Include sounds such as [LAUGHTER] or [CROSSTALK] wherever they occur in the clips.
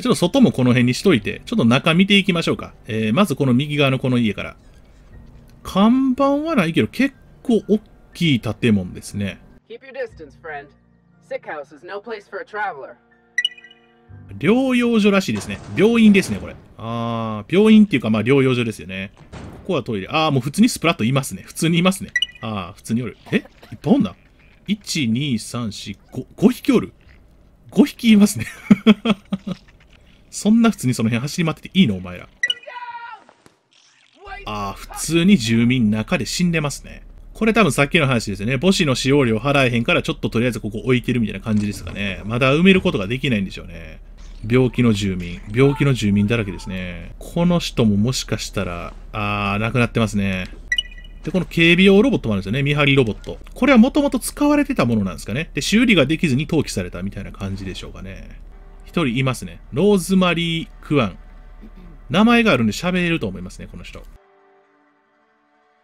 じゃあちょっと外もこの辺にしといて、ちょっと中見ていきましょうか。えー、まずこの右側のこの家から。看板はないけど、結構大きい建物ですね。療養所らしいですね。病院ですね、これ。あー、病院っていうか、まあ療養所ですよね。ここはトイレ。あー、もう普通にスプラットいますね。普通にいますね。あー、普通におる。えいっぱいおんな。1、2、3、4、5、5匹おる。5匹いますねそんな普通にその辺走り回ってていいのお前ら。ああ、普通に住民中で死んでますね。これ多分さっきの話ですよね。母子の使用料払えへんからちょっととりあえずここ置いてるみたいな感じですかね。まだ埋めることができないんでしょうね。病気の住民。病気の住民だらけですね。この人ももしかしたら、ああ、亡くなってますね。で、この警備用ロボットもあるんですよね。見張りロボット。これはもともと使われてたものなんですかね。で、修理ができずに投棄されたみたいな感じでしょうかね。人いますね。ローズマリー・クアン。名前があるんで喋れると思いますね、この人。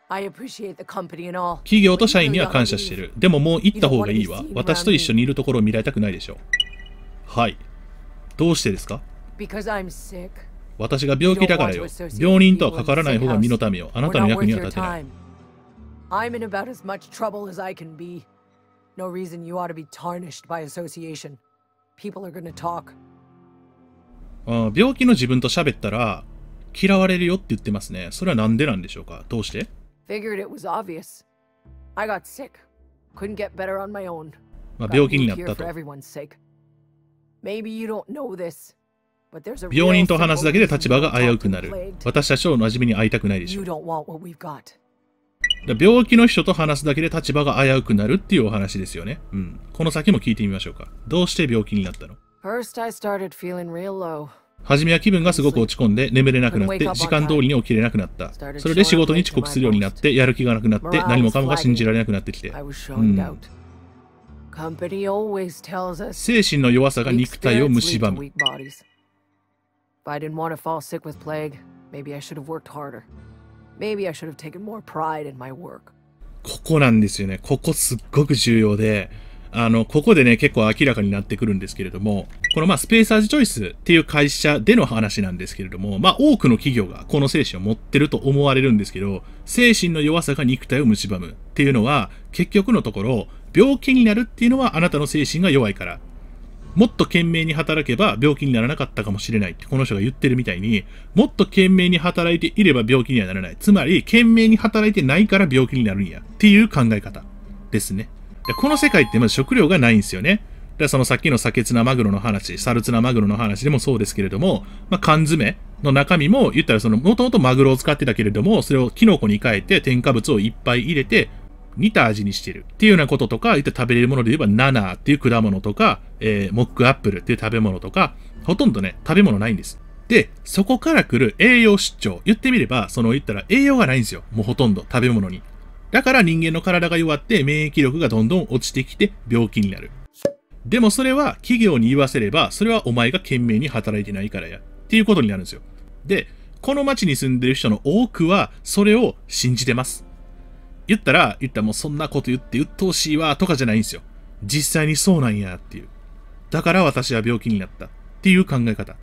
企業と社員には感謝してる。でももう行った方がいいわ。私と一緒にいるところを見られたくないでしょう。はい。どうしてですか私が病気だからよ。病人とはかからない方が身のためよ。あなたの役には立てない。I'm in about as much trouble as I can be. No reason you ought to be tarnished by association. う病気の自分と喋ったら嫌われるよって言ってますね。それは何でなんでしょうかどうしてま病気になったと。病人と話すだけで立場が危うくなる。私たちを馴染みに会いたくないでしょう。だ病気の人と話すだけで立場が危うくなるっていうお話ですよね。うん。この先も聞いてみましょうか。どうして病気になったのはじめは気分がすごく落ち込んで眠れなくなって時間通りに起きれなくなった。それで仕事に遅刻するようになってやる気がなくなって何もかもが信じられなくなってきて。うん、精神の弱さが肉体を蝕む。Maybe I should have taken more pride in my work. ここなんですよね。ここすっごく重要で、あの、ここでね、結構明らかになってくるんですけれども、このまあ、スペーサーズチョイスっていう会社での話なんですけれども、まあ、多くの企業がこの精神を持ってると思われるんですけど、精神の弱さが肉体を蝕むっていうのは、結局のところ、病気になるっていうのはあなたの精神が弱いからもっと懸命に働けば病気にならなかったかもしれないってこの人が言ってるみたいに、もっと懸命に働いていれば病気にはならない。つまり、懸命に働いてないから病気になるんや。っていう考え方ですね。この世界ってまず食料がないんですよね。だからそのさっきのサケツナマグロの話、サルツナマグロの話でもそうですけれども、まあ、缶詰の中身も言ったらその、もともとマグロを使ってたけれども、それをキノコに変えて添加物をいっぱい入れて、似た味にしてるっていうようなこととか、言って食べれるもので言えばナナーっていう果物とか、えー、モックアップルっていう食べ物とか、ほとんどね、食べ物ないんです。で、そこから来る栄養失調。言ってみれば、その言ったら栄養がないんですよ。もうほとんど食べ物に。だから人間の体が弱って免疫力がどんどん落ちてきて病気になる。でもそれは企業に言わせれば、それはお前が懸命に働いてないからや。っていうことになるんですよ。で、この街に住んでる人の多くは、それを信じてます。言ったら、言ったらもうそんなこと言って鬱陶しいわとかじゃないんですよ。実際にそうなんやっていう。だから私は病気になったっていう考え方。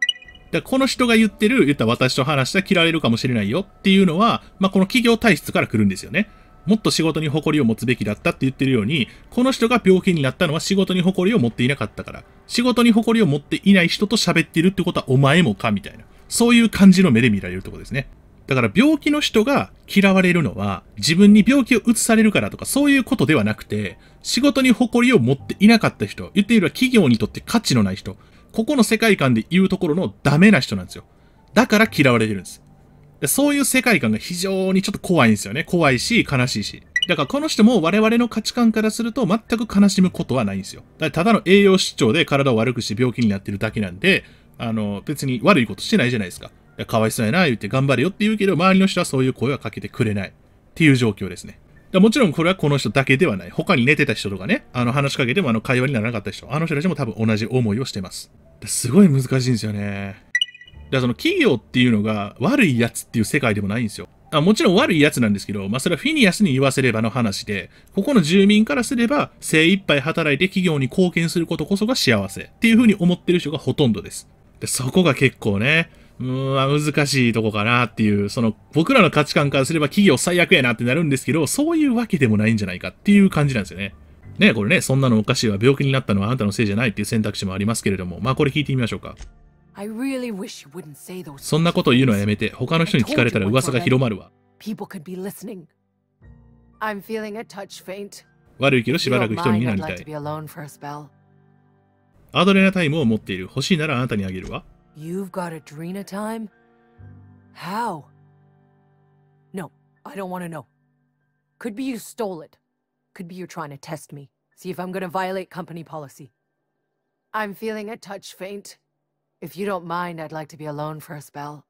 だこの人が言ってる、言ったら私と話したら嫌われるかもしれないよっていうのは、まあ、この企業体質から来るんですよね。もっと仕事に誇りを持つべきだったって言ってるように、この人が病気になったのは仕事に誇りを持っていなかったから。仕事に誇りを持っていない人と喋ってるってことはお前もかみたいな。そういう感じの目で見られるとこですね。だから病気の人が嫌われるのは自分に病気を移されるからとかそういうことではなくて、仕事に誇りを持っていなかった人、言っているは企業にとって価値のない人、ここの世界観で言うところのダメな人なんですよ。だから嫌われてるんです。でそういう世界観が非常にちょっと怖いんですよね。怖いし、悲しいし。だからこの人も我々の価値観からすると全く悲しむことはないんですよ。だただの栄養失調で体を悪くして病気になってるだけなんで、あの、別に悪いことしてないじゃないですか。かわいそうやな、言って頑張れよって言うけど、周りの人はそういう声はかけてくれない。っていう状況ですね。もちろんこれはこの人だけではない。他に寝てた人とかね、あの話しかけてもあの会話にならなかった人、あの人たちも多分同じ思いをしてます。すごい難しいんですよね。だその企業っていうのが悪いやつっていう世界でもないんですよ。あもちろん悪いやつなんですけど、まあ、それはフィニアスに言わせればの話で、ここの住民からすれば精一杯働いて企業に貢献することこそが幸せっていうふうに思ってる人がほとんどです。でそこが結構ね、うん、難しいとこかなっていう、その、僕らの価値観からすれば企業最悪やなってなるんですけど、そういうわけでもないんじゃないかっていう感じなんですよね。ねこれね、そんなのおかしいわ、病気になったのはあなたのせいじゃないっていう選択肢もありますけれども、まあこれ聞いてみましょうか。そんなこと言うのはやめて、他の人に聞かれたら噂が広まるわ。悪いけどしばらく一人になりたい。アドレナタイムを持っている。欲しいならあなたにあげるわ。You've got Adrena time? How? No, I don't want to know. Could be you stole it. Could be you're trying to test me. See if I'm gonna violate company policy. I'm feeling a touch faint. If you don't mind, I'd like to be alone for a spell.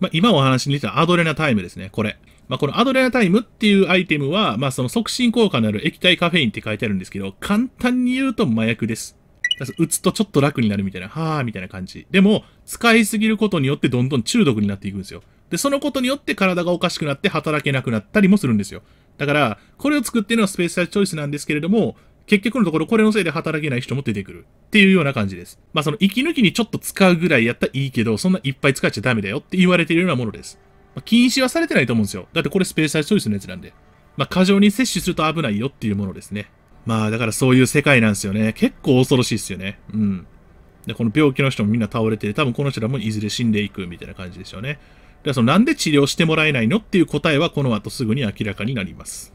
まあ、今お話に出たアドレナタイムですね、これ。まあ、このアドレナタイムっていうアイテムは、まあ、その促進効果のある液体カフェインって書いてあるんですけど、簡単に言うと麻薬です。打つとちょっと楽になるみたいな、はーみたいな感じ。でも、使いすぎることによってどんどん中毒になっていくんですよ。で、そのことによって体がおかしくなって働けなくなったりもするんですよ。だから、これを作ってるのはスペースサイズチョイスなんですけれども、結局のところこれのせいで働けない人も出てくるっていうような感じです。まあその息抜きにちょっと使うぐらいやったらいいけど、そんないっぱい使っちゃダメだよって言われてるようなものです。まあ、禁止はされてないと思うんですよ。だってこれスペースサイズチョイスのやつなんで。まあ過剰に摂取すると危ないよっていうものですね。まあ、だからそういう世界なんですよね。結構恐ろしいですよね。うん。で、この病気の人もみんな倒れて、多分この人らもいずれ死んでいくみたいな感じでしょうね。で、そのなんで治療してもらえないのっていう答えはこの後すぐに明らかになります。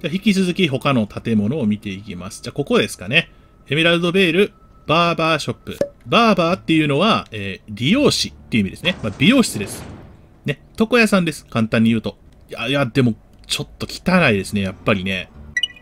じゃ引き続き他の建物を見ていきます。じゃここですかね。エメラルドベール、バーバーショップ。バーバーっていうのは、えー、理容師っていう意味ですね。まあ、美容室です。ね、床屋さんです。簡単に言うと。いや、いや、でも、ちょっと汚いですね、やっぱりね。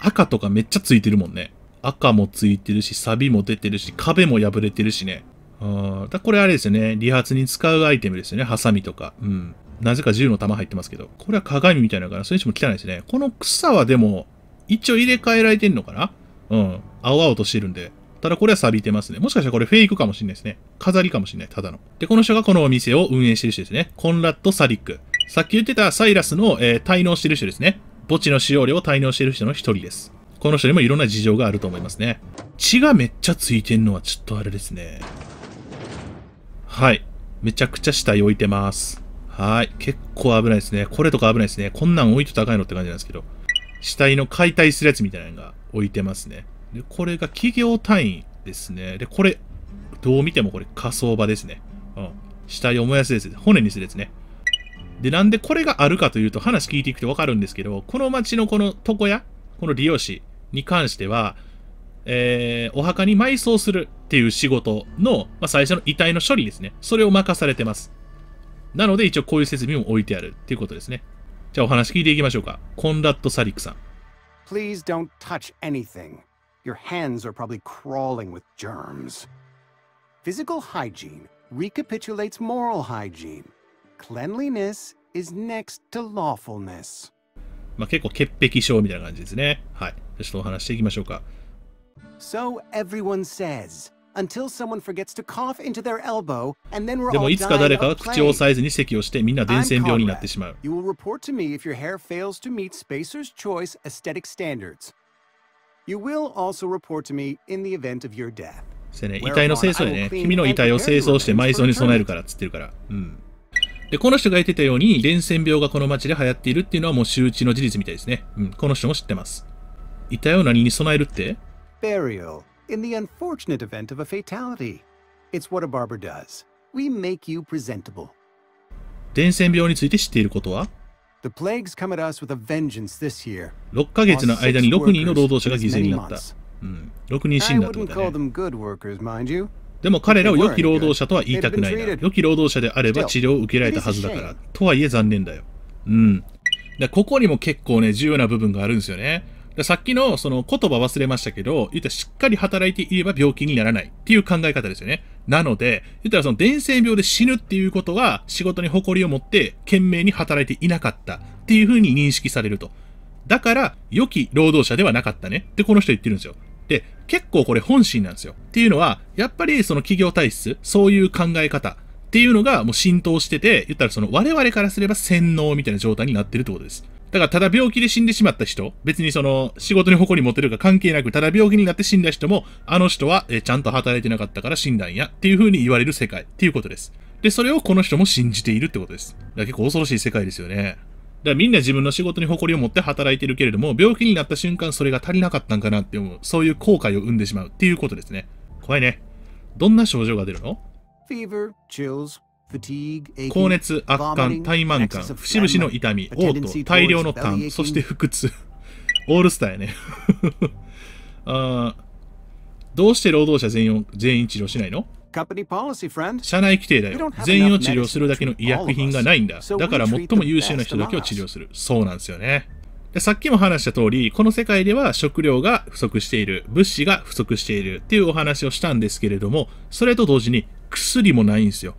赤とかめっちゃついてるもんね。赤もついてるし、サビも出てるし、壁も破れてるしね。んだこれあれですよね。理髪に使うアイテムですよね。ハサミとか。うん。なぜか銃の弾入ってますけど。これは鏡みたいなのかな。それにしても汚いですね。この草はでも、一応入れ替えられてんのかなうん。青々としてるんで。ただこれは錆びてますね。もしかしたらこれフェイクかもしれないですね。飾りかもしれない。ただの。で、この人がこのお店を運営してる人ですね。コンラッド・サリック。さっき言ってたサイラスの、えー、滞納してる人ですね。墓地の使用量を滞納している人の一人です。この人にもいろんな事情があると思いますね。血がめっちゃついてんのはちょっとあれですね。はい。めちゃくちゃ死体置いてます。はい。結構危ないですね。これとか危ないですね。こんなん置いと高いのって感じなんですけど。死体の解体するやつみたいなのが置いてますね。で、これが企業単位ですね。で、これ、どう見てもこれ火葬場ですね。うん。死体を燃やすやつです。骨にするやつね。で、なんでこれがあるかというと、話聞いていくとわかるんですけど、この町のこの床屋、この利用師に関しては、えー、お墓に埋葬するっていう仕事の、まあ、最初の遺体の処理ですね。それを任されてます。なので、一応こういう設備も置いてあるっていうことですね。じゃあお話聞いていきましょうか。コンラッド・サリックさん。Please don't touch anything. Your hands are probably crawling with germs. Physical hygiene recapitulates moral hygiene. Cleanliness is next to lawfulness. まあ結構潔癖症みたいな感じですね。はい。ちょっとお話していきましょうか。So everyone says, until someone forgets to cough into their elbow, and then we're all でもいつか誰かが口を押さえずに咳をしてみんな伝染病になってしまう。You will report to me if your hair fails to meet Spacer's Choice aesthetic standards. You will also report to me in the event of your death. せね、遺体の清掃でね、君の遺体を清掃して埋葬に備えるからっつってるから。うん。で、この人が言ってたように、伝染病がこの街で流行っているっていうのはもう周知の事実みたいですね。うん、この人も知ってます。遺体を何に備えるって伝染病について知っていることは ?6 か月の間に6人の労働者が犠牲になった。う6人死んだってことだ、ね。でも彼らを良き労働者とは言いたくないな。良き労働者であれば治療を受けられたはずだから。とはいえ残念だよ。うん。だここにも結構ね、重要な部分があるんですよね。さっきのその言葉忘れましたけど、言ったらしっかり働いていれば病気にならないっていう考え方ですよね。なので、言ったらその伝染病で死ぬっていうことは仕事に誇りを持って懸命に働いていなかったっていうふうに認識されると。だから、良き労働者ではなかったねってこの人言ってるんですよ。で、結構これ本心なんですよ。っていうのは、やっぱりその企業体質、そういう考え方っていうのがもう浸透してて、言ったらその我々からすれば洗脳みたいな状態になってるってことです。だからただ病気で死んでしまった人、別にその仕事に誇り持てるか関係なく、ただ病気になって死んだ人も、あの人はえちゃんと働いてなかったから死んだんやっていうふうに言われる世界っていうことです。で、それをこの人も信じているってことです。だから結構恐ろしい世界ですよね。だからみんな自分の仕事に誇りを持って働いてるけれども、病気になった瞬間それが足りなかったんかなって思う。そういう後悔を生んでしまうっていうことですね。怖いね。どんな症状が出るの高熱、悪寒、怠慢感、節々の痛み、嘔吐、大量の痰、そして腹痛。オールスターやね [LAUGHS] あー。どうして労働者全員全員治療しないの社内規定だよ。全員を治療するだけの医薬品がないんだ。だから最も優秀な人だけを治療する。そうなんですよね。でさっきも話した通り、この世界では食料が不足している、物資が不足しているっていうお話をしたんですけれども、それと同時に薬もないんですよ。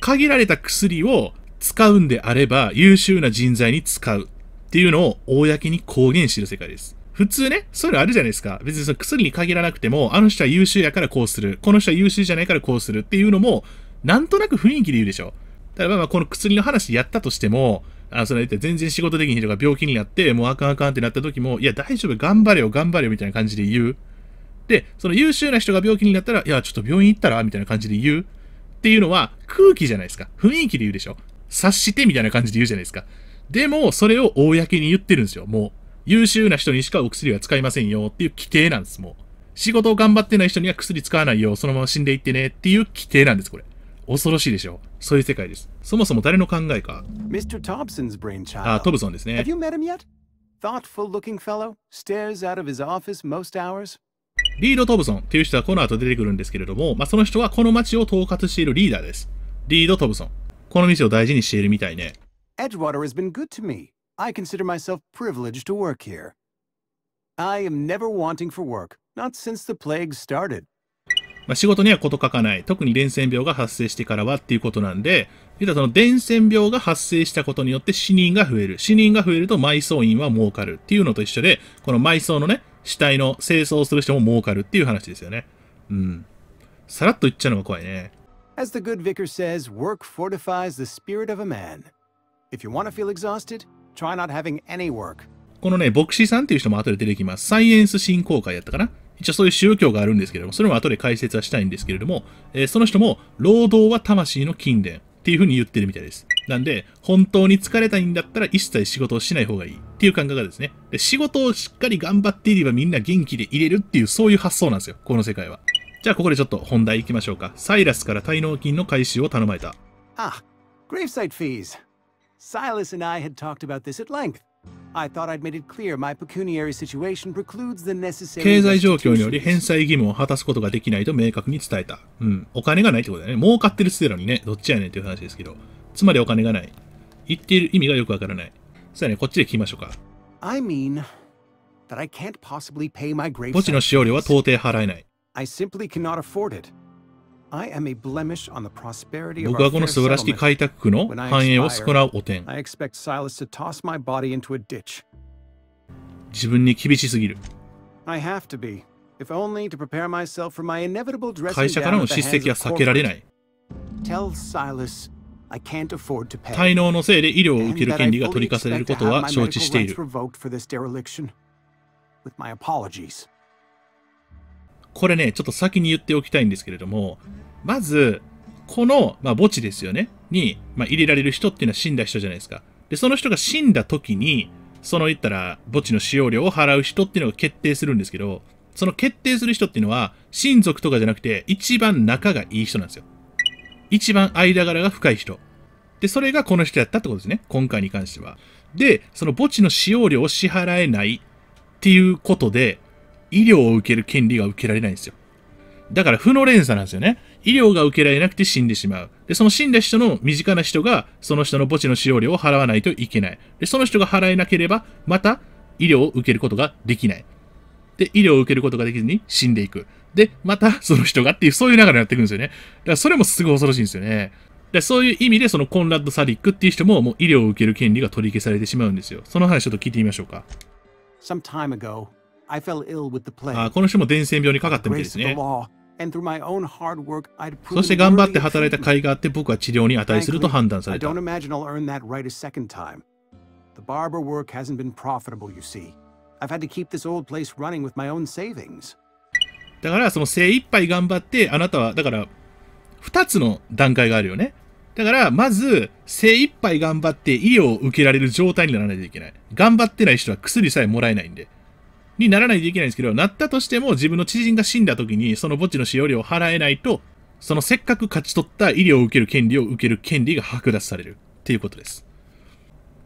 限られた薬を使うんであれば優秀な人材に使うっていうのを公に公言してる世界です。普通ね、そういうのあるじゃないですか。別にその薬に限らなくても、あの人は優秀やからこうする、この人は優秀じゃないからこうするっていうのも、なんとなく雰囲気で言うでしょ。例えば、まこの薬の話やったとしても、あそれ全然仕事できひん人が病気になって、もうあかんあかんってなった時も、いや、大丈夫、頑張れよ、頑張れよ、みたいな感じで言う。で、その優秀な人が病気になったら、いや、ちょっと病院行ったらみたいな感じで言う。っていうのは、空気じゃないですか。雰囲気で言うでしょ。察してみたいな感じで言うじゃないですか。でも、それを公に言ってるんですよ、もう。優秀な人にしかお薬は使いませんよっていう規定なんです、もう。仕事を頑張ってない人には薬使わないよ、そのまま死んでいってねっていう規定なんです、これ。恐ろしいでしょ。そういう世界です。そもそも誰の考えか。あ、トブソンですね。thoughtful looking fellow, stares out of his office most hours. リード・トブソンっていう人はこの後出てくるんですけれども、まあ、その人はこの街を統括しているリーダーです。リード・トブソン。この店を大事にしているみたいね。Edgewater has been good to me. I consider myself privileged to work here. I am never wanting for work, not since the plague started. まあ、仕事には事欠かない。特に伝染病が発生してからはっていうことなんで、言うたその伝染病が発生したことによって死人が増える。死人が増えると埋葬員は儲かるっていうのと一緒で、この埋葬のね、死体の清掃する人も儲かるっていう話ですよね。うん。さらっと言っちゃうのが怖いね。As the good vicar says, work fortifies the spirit of a man. If you want to feel exhausted, Try not having any work. このね、牧師さんっていう人も後で出てきます。サイエンス振興会やったかな一応そういう宗教があるんですけれども、それも後で解説はしたいんですけれども、えー、その人も、労働は魂の金殿っていう風に言ってるみたいです。なんで、本当に疲れたいんだったら一切仕事をしない方がいいっていう考え方ですね。で仕事をしっかり頑張っていればみんな元気でいれるっていう、そういう発想なんですよ。この世界は。じゃあここでちょっと本題行きましょうか。サイラスから滞納金の回収を頼まれた。あ、グレイフサイトフィーズ。Silas and I had talked about this at length. I thought I'd made it clear my pecuniary situation precludes the necessary 経済状況により返済義務を果たすことができないと明確に伝えた。うん。お金がないってことだよね。儲かってるっつってのにね、どっちやねんっていう話ですけど。つまりお金がない。言っている意味がよくわからない。さあね、こっちで聞きましょうか。I mean, that I can't possibly pay my grave 墓地の使用料は到底払えない。I simply cannot afford it. 僕はこの素晴らしい開拓区の繁栄を損なう汚点。自分に厳しすぎる。会社からの叱責は避けられない。滞納のせいで医療を受ける権利が取り消されることは承知している。これね、ちょっと先に言っておきたいんですけれども、まず、この、まあ、墓地ですよね、に、まあ、入れられる人っていうのは死んだ人じゃないですか。で、その人が死んだ時に、その言ったら墓地の使用料を払う人っていうのが決定するんですけど、その決定する人っていうのは、親族とかじゃなくて、一番仲がいい人なんですよ。一番間柄が深い人。で、それがこの人やったってことですね。今回に関しては。で、その墓地の使用料を支払えないっていうことで、医療を受ける権利が受けられないんですよ。だから負の連鎖なんですよね。医療が受けられなくて死んでしまう。で、その死んだ人の身近な人が、その人の墓地の使用料を払わないといけない。で、その人が払えなければ、また医療を受けることができない。で、医療を受けることができずに死んでいく。で、またその人がっていう、そういう流れになっていくんですよね。だからそれもすごい恐ろしいんですよね。で、そういう意味で、そのコンラッド・サディックっていう人も、もう医療を受ける権利が取り消されてしまうんですよ。その話ちょっと聞いてみましょうか。Some time ago, あこの人も伝染病にかかってみですね。そして頑張って働いた甲斐があって僕は治療に値すると判断された。The barber work hasn't been profitable, you see. I've had to keep this old place running with my own savings. だからその精一杯頑張ってあなたはだから2つの段階があるよね。だからまず精一杯頑張って医療を受けられる状態にならないといけない。頑張ってない人は薬さえもらえないんで。にならないといけないんですけど、なったとしても自分の知人が死んだ時にその墓地の使用料を払えないと、そのせっかく勝ち取った医療を受ける権利を受ける権利が剥奪されるっていうことです。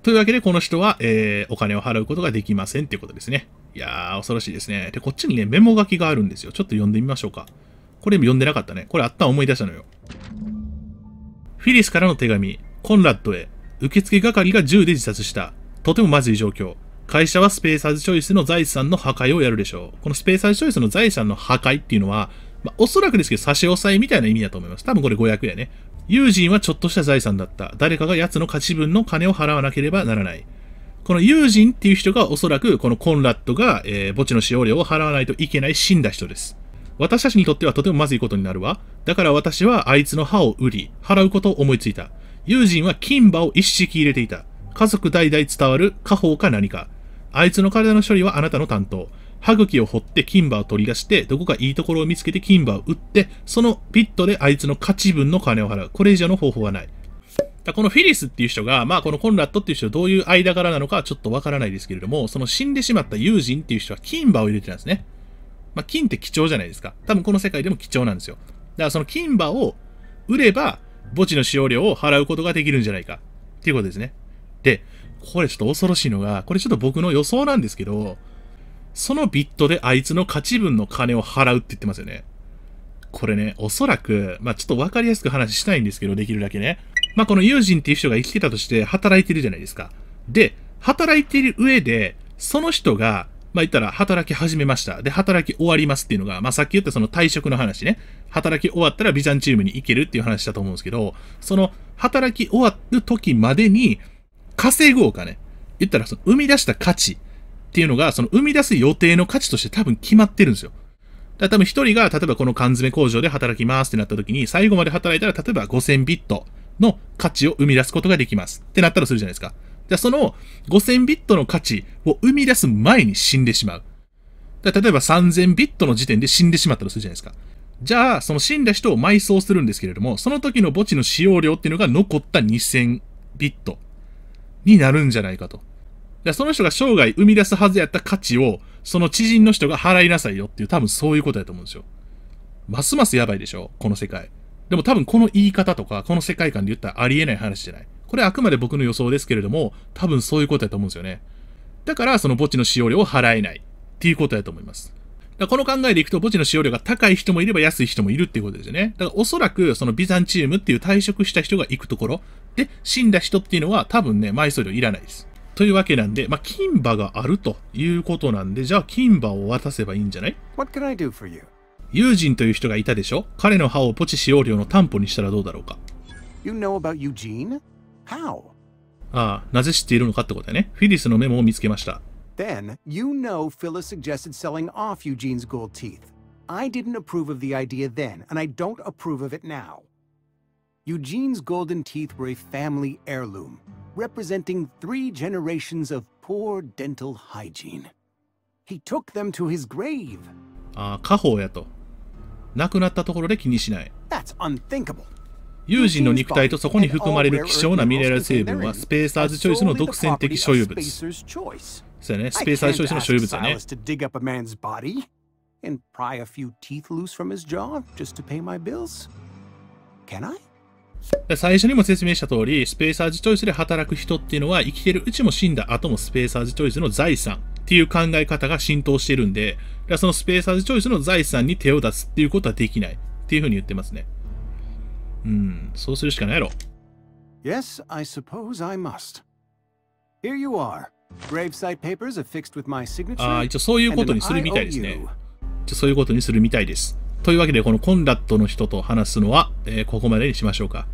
というわけで、この人は、えー、お金を払うことができませんっていうことですね。いやー、恐ろしいですね。で、こっちにね、メモ書きがあるんですよ。ちょっと読んでみましょうか。これ読んでなかったね。これあった思い出したのよ。フィリスからの手紙。コンラッドへ。受付係が銃で自殺した。とてもまずい状況。会社はスペーサーズチョイスの財産の破壊をやるでしょう。このスペーサーズチョイスの財産の破壊っていうのは、まあ、おそらくですけど差し押さえみたいな意味だと思います。多分これ5 0 0やね。友人はちょっとした財産だった。誰かが奴の価値分の金を払わなければならない。この友人っていう人がおそらくこのコンラッドが、えー、墓地の使用料を払わないといけない死んだ人です。私たちにとってはとてもまずいことになるわ。だから私はあいつの歯を売り、払うことを思いついた。友人は金歯を一式入れていた。家族代々伝わる家宝か何か。あいつの体の処理はあなたの担当。歯茎を掘って金馬を取り出して、どこかいいところを見つけて金馬を打って、そのピットであいつの価値分の金を払う。これ以上の方法はない。このフィリスっていう人が、まあこのコンラットっていう人どういう間柄なのかちょっとわからないですけれども、その死んでしまった友人っていう人は金歯を入れてたんですね。まあ金って貴重じゃないですか。多分この世界でも貴重なんですよ。だからその金歯を売れば、墓地の使用料を払うことができるんじゃないか。っていうことですね。で、これちょっと恐ろしいのが、これちょっと僕の予想なんですけど、そのビットであいつの価値分の金を払うって言ってますよね。これね、おそらく、まあ、ちょっとわかりやすく話したいんですけど、できるだけね。まあ、この友人っていう人が生きてたとして働いてるじゃないですか。で、働いてる上で、その人が、まあ、言ったら働き始めました。で、働き終わりますっていうのが、まあ、さっき言ったその退職の話ね。働き終わったらビジャンチームに行けるっていう話だと思うんですけど、その働き終わる時までに、稼ぐお金。言ったら、生み出した価値っていうのが、その生み出す予定の価値として多分決まってるんですよ。だから多分一人が、例えばこの缶詰工場で働きますってなった時に、最後まで働いたら、例えば5000ビットの価値を生み出すことができますってなったらするじゃないですか。じゃあその5000ビットの価値を生み出す前に死んでしまう。だ例えば3000ビットの時点で死んでしまったらするじゃないですか。じゃあ、その死んだ人を埋葬するんですけれども、その時の墓地の使用量っていうのが残った2000ビットになるんじゃないかと。その人が生涯生み出すはずやった価値を、その知人の人が払いなさいよっていう、多分そういうことやと思うんですよ。ますますやばいでしょこの世界。でも多分この言い方とか、この世界観で言ったらありえない話じゃない。これあくまで僕の予想ですけれども、多分そういうことやと思うんですよね。だから、その墓地の使用料を払えないっていうことやと思います。だこの考えでいくと墓地の使用量が高い人もいれば安い人もいるっていうことですよね。だからおそらくそのビザンチウムっていう退職した人が行くところで死んだ人っていうのは多分ね、埋葬料いらないです。というわけなんで、まあ、金馬があるということなんで、じゃあ金馬を渡せばいいんじゃない友人という人がいたでしょ彼の歯をポチ使用料の担保にしたらどうだろうか you know about Eugene? How? ああ、なぜ知っているのかってことだよね。フィリスのメモを見つけました。Then, you know Phyllis suggested selling off Eugene's gold teeth. I didn't approve of the idea then, and I don't approve of it now. Eugene's golden teeth were a family heirloom, representing three generations of poor dental hygiene. He took them to his grave. ああ、家宝やと。亡くなったところで気にしない。That's ah, unthinkable. 友人の肉体とそこに含まれる希少なミネラル成分はスペーサーズチョイスの独占的所有物。そうやね。スペース相性の所有物はね。最初にも説明した通り、スペーサーズチョイスで働く人っていうのは生きてるうちも死んだ後もスペーサーズチョイスの財産っていう考え方が浸透してるんで、そのスペーサーズチョイスの財産に手を出すっていうことはできないっていうふうに言ってますね。うん、そうするしかないやろ。Yes, I suppose I must. Here you are. ああ、一応そういうことにするみたいですね。そういうことにするみたいです。というわけで、このコンラッドの人と話すのは、えー、ここまでにしましょうか。